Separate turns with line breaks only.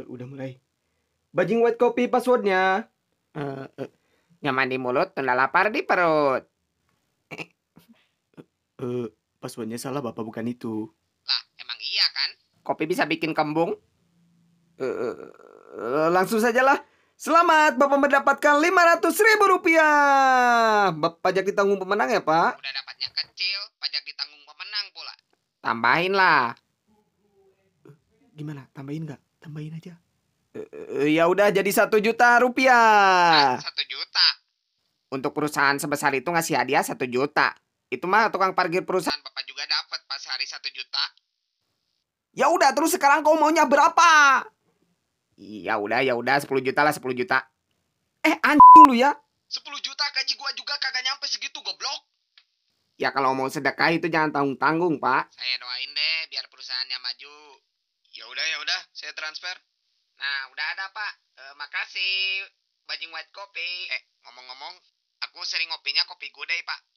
Eh, udah mulai. Bajing white kopi passwordnya. Uh, uh, nyaman di mulut, tunda lapar di perut.
Uh, passwordnya salah bapak bukan itu. Lah, emang
iya kan? Kopi bisa bikin kembung? Uh, uh, langsung sajalah. Selamat, Bapak mendapatkan lima ratus ribu rupiah. Bapak Pajak ditanggung pemenang ya, Pak? Udah dapatnya kecil, pajak ditanggung pemenang pula. Tambahin lah. Gimana, tambahin nggak? Tambahin aja. Uh, ya udah jadi satu juta rupiah. Satu juta. Untuk perusahaan sebesar itu ngasih hadiah satu juta. Itu mah tukang parkir perusahaan bapak juga dapat pas hari satu juta. Ya udah terus sekarang kau maunya berapa? ya udah ya udah 10 juta lah 10 juta eh anjing lu ya 10 juta gaji gua juga kagak nyampe segitu goblok ya kalau mau sedekah itu jangan tanggung tanggung pak saya doain deh biar perusahaannya maju ya udah ya udah saya transfer nah udah ada pak e, makasih bajing white kopi eh ngomong-ngomong aku sering ngopinya kopi gudai
pak